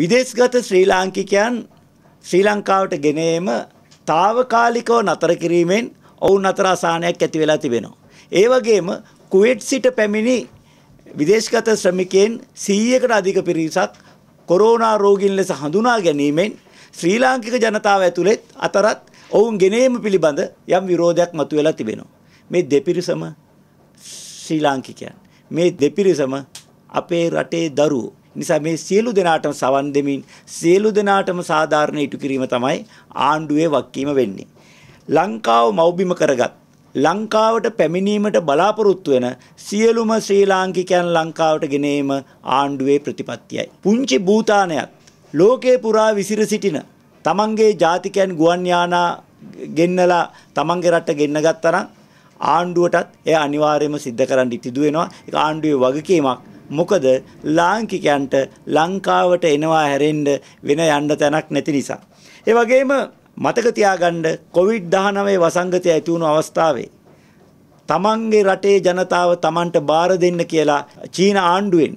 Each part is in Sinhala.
විදේශගත ශ්‍රී ලාංකිකයන් ශ්‍රී ලංකාවට ගෙන ඒම తాවකාලිකව නතර කිරීමෙන් ඔවුන් අතර අසහනයක් ඇති වෙලා තිබෙනවා. ඒ වගේම කුවේට් සිට පැමිණි විදේශගත ශ්‍රමිකයන් 100කට අධික පිරිසක් කොරෝනා රෝගීන් ලෙස හඳුනා ගැනීමෙන් ශ්‍රී ලාංකික ජනතාව ඇතුළත් අතරත් ඔවුන් ගෙනීම පිළිබඳ යම් විරෝධයක් මතුවලා තිබෙනවා. මේ දෙපිරිසම ශ්‍රී ලාංකිකයන්. මේ දෙපිරිසම අපේ රටේ දරුවෝ නිසා මේ සියලු දෙනාටම සවන් දෙමින් සියලු දෙනාටම සාධාරණ ඉටු කිරීම තමයි ආණ්ඩුවේ වක්කීම වෙන්නේ. ලංකාව මව්බිම කරගත් ලංකාවට පැමිණීමට බලාපොරොත්තු වෙන සියලුම ශ්‍රී ලාංකිකයන් ලංකාවට ගෙනීම ආණ්ඩුවේ ප්‍රතිපත්තියයි. පුංචි භූතානයත් ලෝකේ පුරා විසිර සිටින තමන්ගේ ජාතිකයන් ගුවන් යානා ගෙන්නලා තමන්ගේ රට ගෙන්න ගත්තා නම් ආණ්ඩුවටත් එය අනිවාර්යයෙන්ම සිද්ධ කරන්න ඉතිදු වෙනවා. ඒක ආණ්ඩුවේ වගකීමක්. මොකද ලාංකිකයන්ට ලංකාවට එනවා හැරෙන්න වෙන යන්න තැනක් නැති නිසා. ඒ වගේම මතක තියාගන්න COVID-19 වසංගතය ඇති වුණු අවස්ථාවේ තමන්ගේ රටේ ජනතාව තමන්ට බාර දෙන්න කියලා චීන ආණ්ඩුවෙන්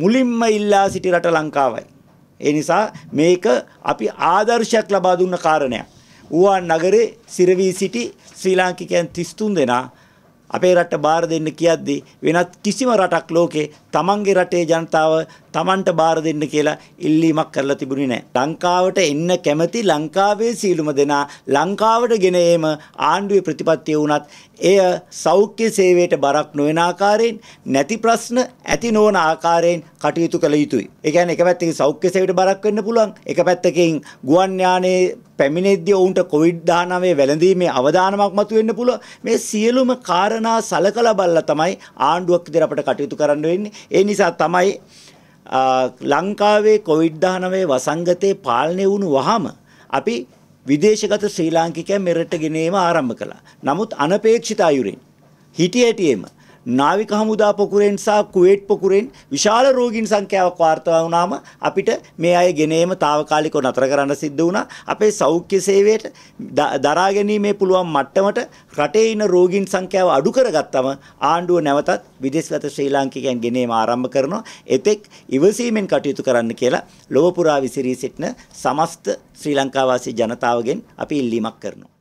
මුලින්ම ඉල්ලා සිටි රට ලංකාවයි. ඒ නිසා මේක අපි ආදර්ශයක් ලබා දුන්න කාරණයක්. ඌවා නගරේ සිරවී සිටි ශ්‍රී ලාංකිකයන් 33 දෙනා අපේ රට බාර දෙන්න කියද්දී වෙනත් කිසිම රටක් ලෝකේ තමන්ගේ රටේ ජනතාව තමන්ට බාර දෙන්න කියලා ඉල්ලීමක් කරලා තිබුණේ නැහැ. ලංකාවට එන්න කැමති ලංකාවේ සීලුම දෙනා ලංකාවට ගෙන ඒම ආණ්ඩුවේ ප්‍රතිපත්තිය වුණත් එය සෞඛ්‍ය සේවයට බරක් නොවන ආකාරයෙන් නැති ප්‍රශ්න ඇති නොවන ආකාරයෙන් කටයුතු කළ යුතුයි. ඒ කියන්නේ එක පැත්තකින් සෞඛ්‍ය සේවයට බරක් වෙන්න පුළුවන්. එක පැත්තකින් ගුවන් යානයේ පැමිණෙද්දී ඔවුන්ට කොවිඩ් 19 වැළඳීමේ අවදානමක් මතුවෙන්න පුළුවන්. මේ සියලුම කාර්ය කාරණා සලකලා බලලා තමයි ආණ්ඩුවක් විදිහට අපිට කටයුතු කරන්න වෙන්නේ. ඒ නිසා තමයි ලංකාවේ කොවිඩ්-19 වසංගතේ පාලනය වුණු වහම අපි විදේශගත ශ්‍රී ලාංකිකයන් මෙරට ගෙනීම ආරම්භ කළා. නමුත් අනපේක්ෂිත අයුරින් හිටිය හිටියේම නාවික හමුදා පොකුරෙන් සහ කුවේට් පොකුරෙන් විශාල රෝගීන් සංඛ්‍යාවක් වාර්තා වුණාම අපිට මේ අය ගෙනේම తాවකාලිකව නතර කරන්න සිද්ධ වුණා. අපේ සෞඛ්‍ය සේවයට දරා ගැනීමේ පුළුවන් මට්ටමට රටේ ඉන්න රෝගීන් සංඛ්‍යාව අඩු කරගත්තම ආණ්ඩුව නැවතත් විදේශගත ශ්‍රී ලාංකිකයන් ගෙනේම ආරම්භ කරනවා. එතෙක් ඉවසීමෙන් කටයුතු කරන්න කියලා ලොව පුරා විසිරී සිටින සමස්ත ශ්‍රී ලංකාවාසී ජනතාවගෙන් අපි ඉල්ලීමක් කරනවා.